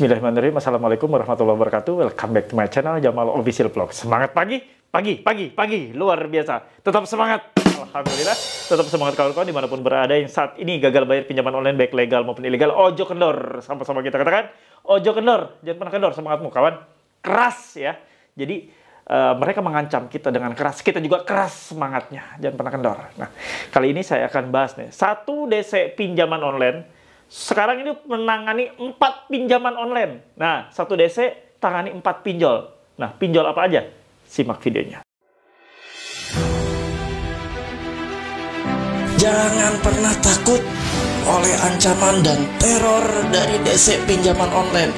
Bismillahirrahmanirrahim. Assalamualaikum warahmatullahi wabarakatuh. Welcome back to my channel Jamal Official Vlog. Semangat pagi, pagi, pagi, pagi. Luar biasa. Tetap semangat. Alhamdulillah. Tetap semangat kawan-kawan dimanapun berada yang saat ini gagal bayar pinjaman online baik legal maupun ilegal. Ojo kendor. Sama-sama kita katakan. Ojo kendor. Jangan pernah kendor. Semangatmu kawan. Keras ya. Jadi Uh, mereka mengancam kita dengan keras, kita juga keras semangatnya, jangan pernah kendor. Nah, kali ini saya akan bahas nih, satu DC pinjaman online sekarang ini menangani empat pinjaman online. Nah, satu DC tangani empat pinjol. Nah, pinjol apa aja? Simak videonya. Jangan pernah takut oleh ancaman dan teror dari DC pinjaman online.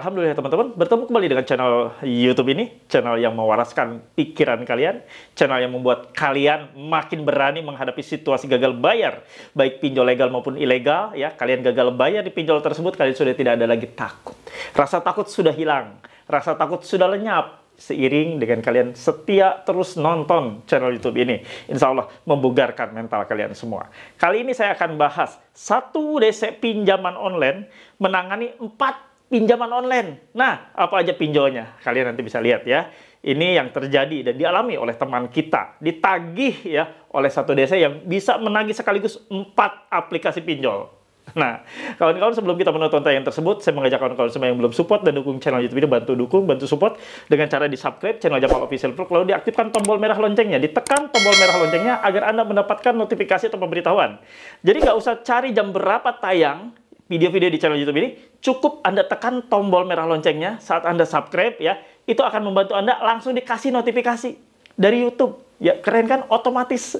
Alhamdulillah teman-teman, bertemu kembali dengan channel YouTube ini, channel yang mewaraskan pikiran kalian, channel yang membuat kalian makin berani menghadapi situasi gagal bayar, baik pinjol legal maupun ilegal, ya. Kalian gagal bayar di pinjol tersebut, kalian sudah tidak ada lagi takut. Rasa takut sudah hilang, rasa takut sudah lenyap, seiring dengan kalian setia terus nonton channel YouTube ini. Insya Allah membugarkan mental kalian semua. Kali ini saya akan bahas satu DC pinjaman online menangani empat pinjaman online. Nah, apa aja pinjolnya? Kalian nanti bisa lihat ya. Ini yang terjadi dan dialami oleh teman kita. Ditagih ya oleh satu desa yang bisa menagih sekaligus empat aplikasi pinjol. Nah, kawan-kawan sebelum kita menonton tayangan tersebut, saya mengajak kawan-kawan semua yang belum support dan dukung channel YouTube ini, bantu dukung, bantu support dengan cara di subscribe channel Jamal Official Vlog, lalu diaktifkan tombol merah loncengnya, ditekan tombol merah loncengnya agar Anda mendapatkan notifikasi atau pemberitahuan. Jadi nggak usah cari jam berapa tayang, video-video di channel YouTube ini, cukup Anda tekan tombol merah loncengnya saat Anda subscribe ya, itu akan membantu Anda langsung dikasih notifikasi dari YouTube. Ya, keren kan? Otomatis.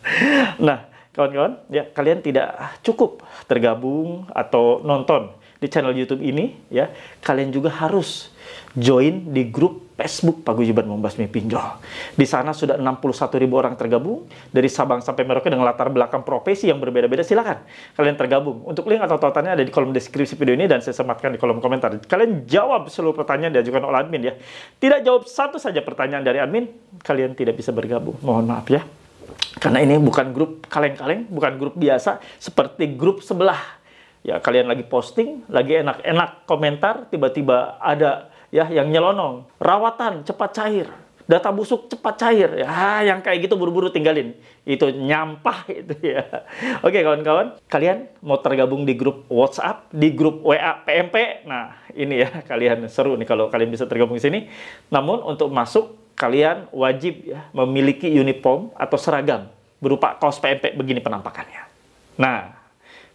nah, kawan-kawan, ya kalian tidak cukup tergabung atau nonton di channel YouTube ini ya, kalian juga harus join di grup Facebook Pak Paguyuban Membasmi Pinjol. Di sana sudah 61 ribu orang tergabung dari Sabang sampai Merauke dengan latar belakang profesi yang berbeda-beda. Silakan kalian tergabung. Untuk link atau tautannya ada di kolom deskripsi video ini dan saya sematkan di kolom komentar. Kalian jawab seluruh pertanyaan diajukan oleh admin ya. Tidak jawab satu saja pertanyaan dari admin, kalian tidak bisa bergabung. Mohon maaf ya. Karena ini bukan grup kaleng-kaleng, bukan grup biasa seperti grup sebelah ya kalian lagi posting, lagi enak-enak komentar, tiba-tiba ada ya yang nyelonong, rawatan cepat cair, data busuk cepat cair, ya ah, yang kayak gitu buru-buru tinggalin, itu nyampah itu ya. Oke kawan-kawan, kalian mau tergabung di grup WhatsApp, di grup WA PMP, nah ini ya kalian seru nih kalau kalian bisa tergabung di sini. Namun untuk masuk kalian wajib ya memiliki uniform atau seragam berupa kaos PMP begini penampakannya. Nah,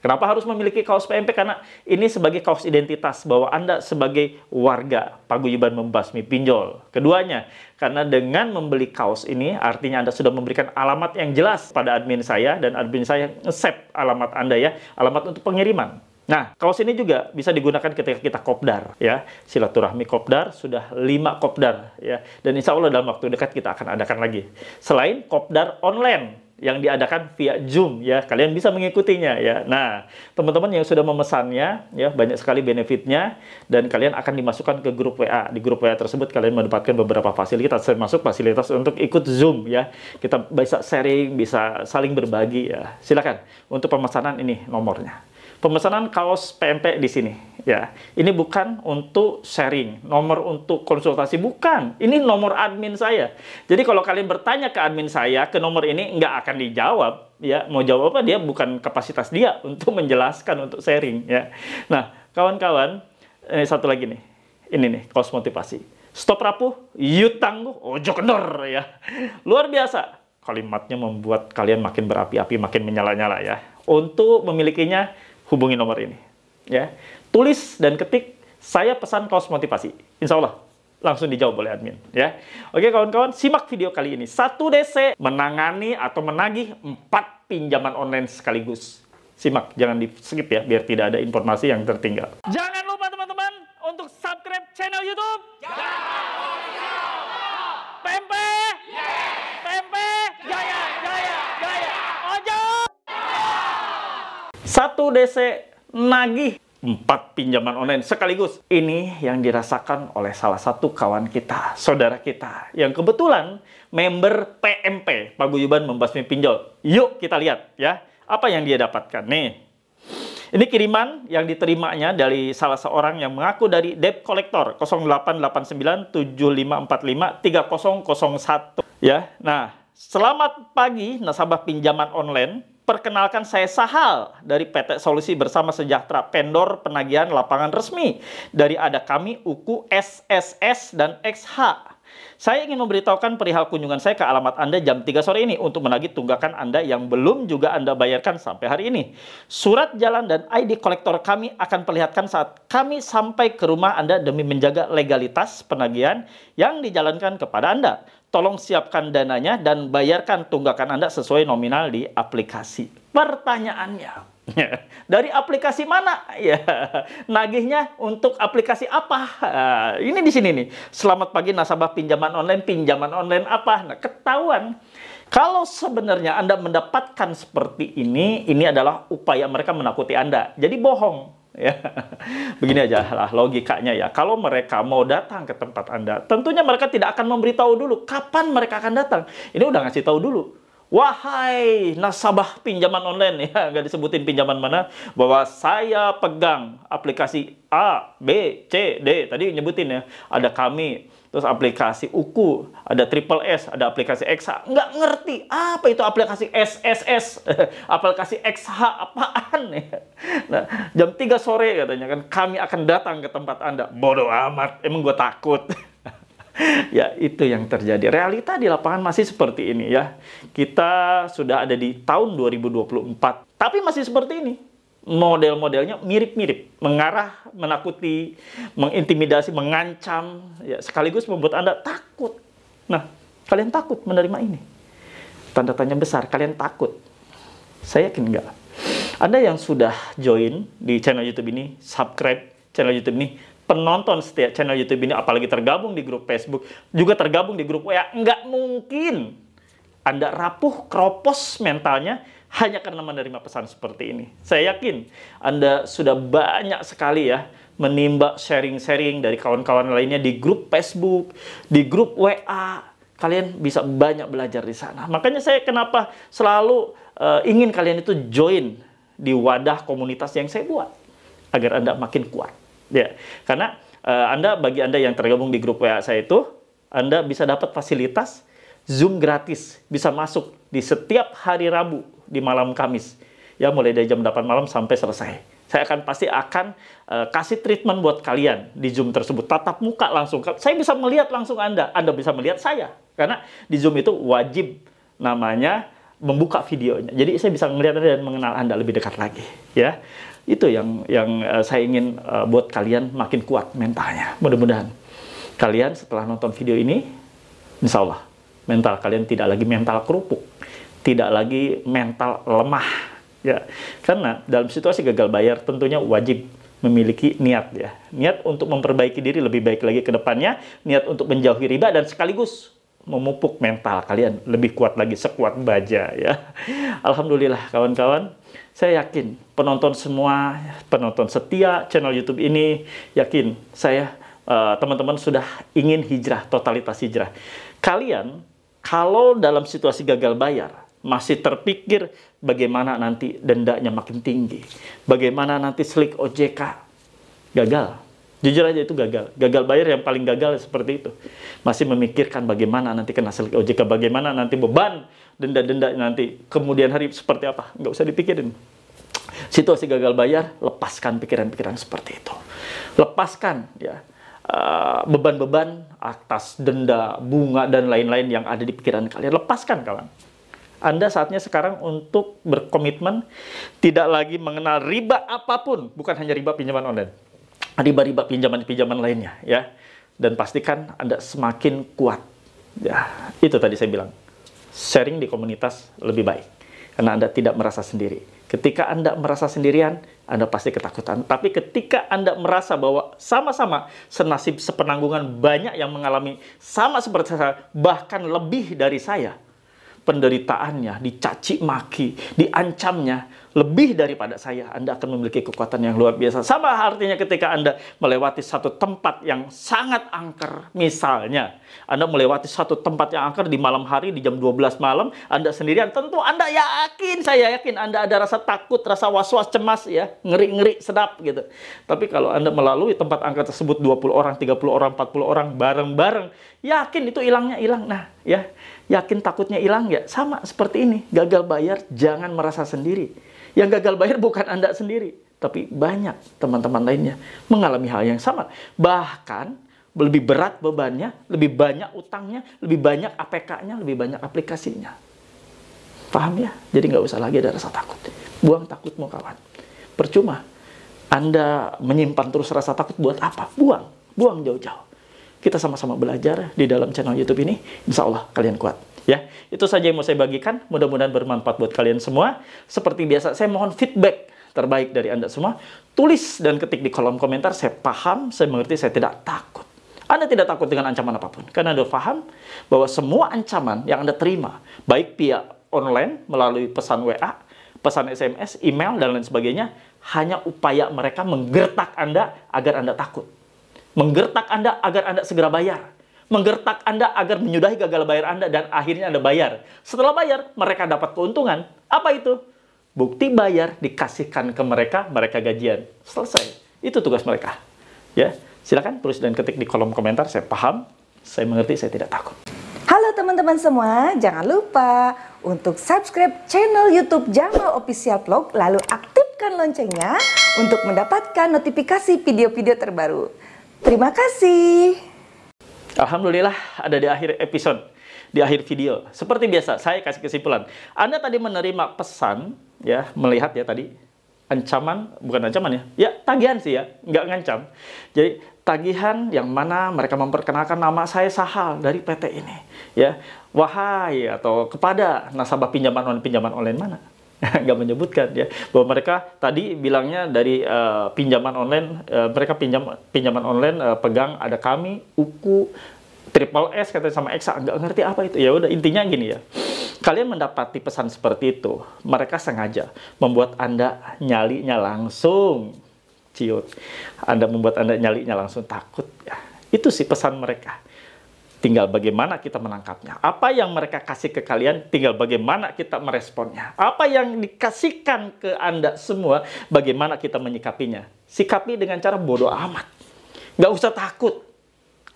Kenapa harus memiliki kaos PMP? Karena ini sebagai kaos identitas bahwa Anda sebagai warga Paguyuban Membasmi Pinjol. Keduanya, karena dengan membeli kaos ini artinya Anda sudah memberikan alamat yang jelas pada admin saya dan admin saya nge alamat Anda ya, alamat untuk pengiriman. Nah, kaos ini juga bisa digunakan ketika kita kopdar ya. Silaturahmi kopdar sudah lima kopdar ya. Dan insya Allah dalam waktu dekat kita akan adakan lagi. Selain kopdar online yang diadakan via Zoom ya. Kalian bisa mengikutinya ya. Nah, teman-teman yang sudah memesannya ya banyak sekali benefitnya dan kalian akan dimasukkan ke grup WA. Di grup WA tersebut kalian mendapatkan beberapa fasilitas termasuk fasilitas untuk ikut Zoom ya. Kita bisa sharing, bisa saling berbagi ya. Silakan untuk pemesanan ini nomornya. Pemesanan kaos PMP di sini ya. Ini bukan untuk sharing, nomor untuk konsultasi bukan. Ini nomor admin saya. Jadi kalau kalian bertanya ke admin saya ke nomor ini nggak akan dijawab ya. Mau jawab apa dia bukan kapasitas dia untuk menjelaskan untuk sharing ya. Nah, kawan-kawan, ini eh, satu lagi nih. Ini nih kaos motivasi. Stop rapuh, you tangguh, ojo kendor ya. Luar biasa. Kalimatnya membuat kalian makin berapi-api, makin menyala-nyala ya. Untuk memilikinya hubungi nomor ini. Ya, tulis dan ketik saya pesan kaos motivasi. Insya Allah langsung dijawab oleh admin. Ya, oke kawan-kawan simak video kali ini. satu DC menangani atau menagih empat pinjaman online sekaligus. Simak, jangan di skip ya, biar tidak ada informasi yang tertinggal. Jangan lupa teman-teman untuk subscribe channel YouTube. Jangan lupa. Ya. Pempek. Satu DC nagih empat pinjaman online sekaligus. Ini yang dirasakan oleh salah satu kawan kita, saudara kita, yang kebetulan member PMP, Paguyuban Membasmi Pinjol. Yuk kita lihat ya, apa yang dia dapatkan nih. Ini kiriman yang diterimanya dari salah seorang yang mengaku dari debt collector 088975453001 ya. Nah, selamat pagi nasabah pinjaman online perkenalkan saya Sahal dari PT Solusi Bersama Sejahtera, pendor penagihan lapangan resmi dari ada kami UKU SSS dan XH. Saya ingin memberitahukan perihal kunjungan saya ke alamat Anda jam 3 sore ini untuk menagih tunggakan Anda yang belum juga Anda bayarkan sampai hari ini. Surat jalan dan ID kolektor kami akan perlihatkan saat kami sampai ke rumah Anda demi menjaga legalitas penagihan yang dijalankan kepada Anda. Tolong siapkan dananya dan bayarkan tunggakan Anda sesuai nominal di aplikasi. Pertanyaannya, Dari aplikasi mana? Ya. Nagihnya untuk aplikasi apa? Ah, ini di sini nih. Selamat pagi nasabah pinjaman online, pinjaman online apa? Nah, ketahuan. Kalau sebenarnya Anda mendapatkan seperti ini, ini adalah upaya mereka menakuti Anda. Jadi bohong. Ya. Begini aja lah logikanya ya. Kalau mereka mau datang ke tempat Anda, tentunya mereka tidak akan memberitahu dulu kapan mereka akan datang. Ini udah ngasih tahu dulu Wahai nasabah pinjaman online ya, nggak disebutin pinjaman mana, bahwa saya pegang aplikasi A, B, C, D. Tadi nyebutin ya, ada kami, terus aplikasi Uku, ada Triple S, ada aplikasi XH. Nggak ngerti apa itu aplikasi SSS, aplikasi XH apaan ya. Nah, jam 3 sore katanya kan kami akan datang ke tempat Anda. Bodoh amat, emang gue takut. ya, itu yang terjadi. Realita di lapangan masih seperti ini ya. Kita sudah ada di tahun 2024, tapi masih seperti ini. Model-modelnya mirip-mirip, mengarah, menakuti, mengintimidasi, mengancam, ya, sekaligus membuat Anda takut. Nah, kalian takut menerima ini. Tanda tanya besar, kalian takut. Saya yakin enggak. Anda yang sudah join di channel YouTube ini, subscribe channel YouTube ini, penonton setiap channel YouTube ini, apalagi tergabung di grup Facebook, juga tergabung di grup WA, nggak mungkin Anda rapuh kropos mentalnya hanya karena menerima pesan seperti ini. Saya yakin Anda sudah banyak sekali ya menimba sharing-sharing dari kawan-kawan lainnya di grup Facebook, di grup WA. Kalian bisa banyak belajar di sana. Makanya saya kenapa selalu uh, ingin kalian itu join di wadah komunitas yang saya buat agar Anda makin kuat. Ya, karena uh, Anda bagi Anda yang tergabung di grup WA saya itu, Anda bisa dapat fasilitas Zoom gratis, bisa masuk di setiap hari Rabu di malam Kamis. Ya, mulai dari jam 8 malam sampai selesai. Saya akan pasti akan uh, kasih treatment buat kalian di Zoom tersebut. Tatap muka langsung. Saya bisa melihat langsung Anda, Anda bisa melihat saya. Karena di Zoom itu wajib namanya membuka videonya. Jadi saya bisa melihat Anda dan mengenal Anda lebih dekat lagi, ya itu yang yang uh, saya ingin uh, buat kalian makin kuat mentalnya. Mudah-mudahan kalian setelah nonton video ini, insya Allah mental kalian tidak lagi mental kerupuk, tidak lagi mental lemah. Ya, karena dalam situasi gagal bayar tentunya wajib memiliki niat ya. Niat untuk memperbaiki diri lebih baik lagi ke depannya, niat untuk menjauhi riba dan sekaligus memupuk mental kalian lebih kuat lagi sekuat baja ya. Alhamdulillah kawan-kawan, saya yakin penonton semua, penonton setia channel YouTube ini yakin saya eh, teman-teman uh, sudah ingin hijrah totalitas hijrah. Kalian kalau dalam situasi gagal bayar masih terpikir bagaimana nanti dendanya makin tinggi, bagaimana nanti slick OJK gagal Jujur aja itu gagal. Gagal bayar yang paling gagal seperti itu. Masih memikirkan bagaimana nanti kena hasil OJK, bagaimana nanti beban denda-denda nanti kemudian hari seperti apa. Nggak usah dipikirin. Situasi gagal bayar, lepaskan pikiran-pikiran seperti itu. Lepaskan ya eh, beban-beban uh, atas denda, bunga dan lain-lain yang ada di pikiran kalian. Lepaskan kawan. Anda saatnya sekarang untuk berkomitmen tidak lagi mengenal riba apapun, bukan hanya riba pinjaman online riba-riba pinjaman-pinjaman lainnya ya dan pastikan Anda semakin kuat ya itu tadi saya bilang sharing di komunitas lebih baik karena Anda tidak merasa sendiri ketika Anda merasa sendirian Anda pasti ketakutan tapi ketika Anda merasa bahwa sama-sama senasib sepenanggungan banyak yang mengalami sama seperti saya bahkan lebih dari saya penderitaannya, dicaci maki, diancamnya lebih daripada saya. Anda akan memiliki kekuatan yang luar biasa. Sama artinya ketika Anda melewati satu tempat yang sangat angker, misalnya Anda melewati satu tempat yang angker di malam hari di jam 12 malam, Anda sendirian tentu Anda yakin, saya yakin Anda ada rasa takut, rasa was-was, cemas ya, ngeri-ngeri, sedap gitu. Tapi kalau Anda melalui tempat angker tersebut 20 orang, 30 orang, 40 orang bareng-bareng Yakin itu hilangnya hilang. Nah, ya. Yakin takutnya hilang ya. Sama seperti ini. Gagal bayar jangan merasa sendiri. Yang gagal bayar bukan Anda sendiri, tapi banyak teman-teman lainnya mengalami hal yang sama. Bahkan lebih berat bebannya, lebih banyak utangnya, lebih banyak APK-nya, lebih banyak aplikasinya. Paham ya? Jadi nggak usah lagi ada rasa takut. Buang takutmu kawan. Percuma. Anda menyimpan terus rasa takut buat apa? Buang. Buang jauh-jauh kita sama-sama belajar di dalam channel YouTube ini. Insya Allah kalian kuat. Ya, itu saja yang mau saya bagikan. Mudah-mudahan bermanfaat buat kalian semua. Seperti biasa, saya mohon feedback terbaik dari Anda semua. Tulis dan ketik di kolom komentar. Saya paham, saya mengerti, saya tidak takut. Anda tidak takut dengan ancaman apapun. Karena Anda paham bahwa semua ancaman yang Anda terima, baik via online, melalui pesan WA, pesan SMS, email, dan lain sebagainya, hanya upaya mereka menggertak Anda agar Anda takut. Menggertak Anda agar Anda segera bayar. Menggertak Anda agar menyudahi gagal bayar Anda dan akhirnya Anda bayar. Setelah bayar, mereka dapat keuntungan. Apa itu? Bukti bayar dikasihkan ke mereka, mereka gajian. Selesai. Itu tugas mereka. Ya, silakan tulis dan ketik di kolom komentar. Saya paham, saya mengerti, saya tidak takut. Halo teman-teman semua, jangan lupa untuk subscribe channel YouTube Jamal Official Vlog lalu aktifkan loncengnya untuk mendapatkan notifikasi video-video terbaru. Terima kasih. Alhamdulillah ada di akhir episode, di akhir video. Seperti biasa, saya kasih kesimpulan. Anda tadi menerima pesan, ya melihat ya tadi, ancaman, bukan ancaman ya, ya tagihan sih ya, nggak ngancam. Jadi tagihan yang mana mereka memperkenalkan nama saya Sahal dari PT ini. ya Wahai atau kepada nasabah pinjaman online, pinjaman online mana? nggak menyebutkan ya bahwa mereka tadi bilangnya dari uh, pinjaman online uh, mereka pinjam pinjaman online uh, pegang ada kami uku triple S katanya sama Exa nggak ngerti apa itu ya udah intinya gini ya kalian mendapati pesan seperti itu mereka sengaja membuat anda nyalinya langsung ciut anda membuat anda nyalinya langsung takut ya itu sih pesan mereka tinggal bagaimana kita menangkapnya. Apa yang mereka kasih ke kalian, tinggal bagaimana kita meresponnya. Apa yang dikasihkan ke Anda semua, bagaimana kita menyikapinya. Sikapi dengan cara bodoh amat. Nggak usah takut.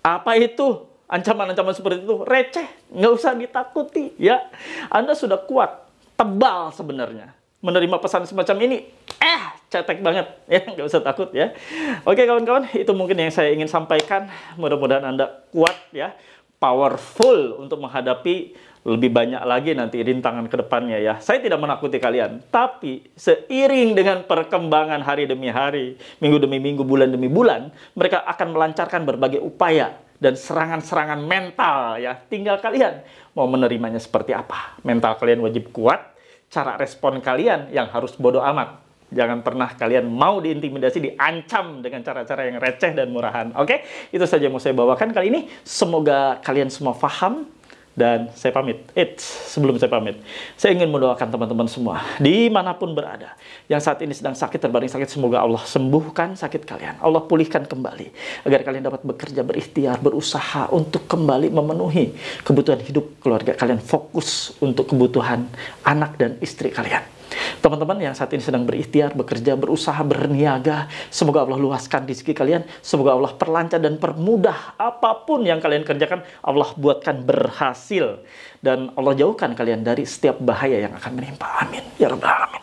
Apa itu? Ancaman-ancaman seperti itu receh. Nggak usah ditakuti. ya. Anda sudah kuat, tebal sebenarnya. Menerima pesan semacam ini, eh cetek banget ya nggak usah takut ya oke kawan-kawan itu mungkin yang saya ingin sampaikan mudah-mudahan anda kuat ya powerful untuk menghadapi lebih banyak lagi nanti rintangan ke depannya ya. Saya tidak menakuti kalian, tapi seiring dengan perkembangan hari demi hari, minggu demi minggu, bulan demi bulan, mereka akan melancarkan berbagai upaya dan serangan-serangan mental ya. Tinggal kalian mau menerimanya seperti apa. Mental kalian wajib kuat, cara respon kalian yang harus bodoh amat. Jangan pernah kalian mau diintimidasi, diancam dengan cara-cara yang receh dan murahan. Oke, itu saja yang mau saya bawakan kali ini. Semoga kalian semua paham dan saya pamit. Eits, sebelum saya pamit, saya ingin mendoakan teman-teman semua, dimanapun berada, yang saat ini sedang sakit, terbaring sakit, semoga Allah sembuhkan sakit kalian. Allah pulihkan kembali, agar kalian dapat bekerja, berikhtiar, berusaha untuk kembali memenuhi kebutuhan hidup keluarga kalian. Fokus untuk kebutuhan anak dan istri kalian. Teman-teman yang saat ini sedang berikhtiar, bekerja, berusaha, berniaga, semoga Allah luaskan rezeki kalian, semoga Allah perlancar dan permudah apapun yang kalian kerjakan, Allah buatkan berhasil dan Allah jauhkan kalian dari setiap bahaya yang akan menimpa. Amin. Ya rabbal alamin.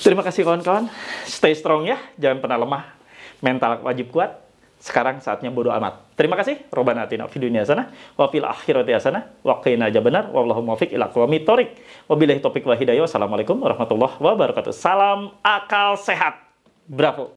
Terima kasih kawan-kawan. Stay strong ya, jangan pernah lemah. Mental wajib kuat, sekarang saatnya bodo amat. Terima kasih. Robbana atina fid dunya hasanah wa fil akhirati sana. wa qina Wa Wallahu muwaffiq ila aqwamit thoriq. Wabillahi taufik wa hidayah. Wassalamualaikum warahmatullahi wabarakatuh. Salam akal sehat. Bravo.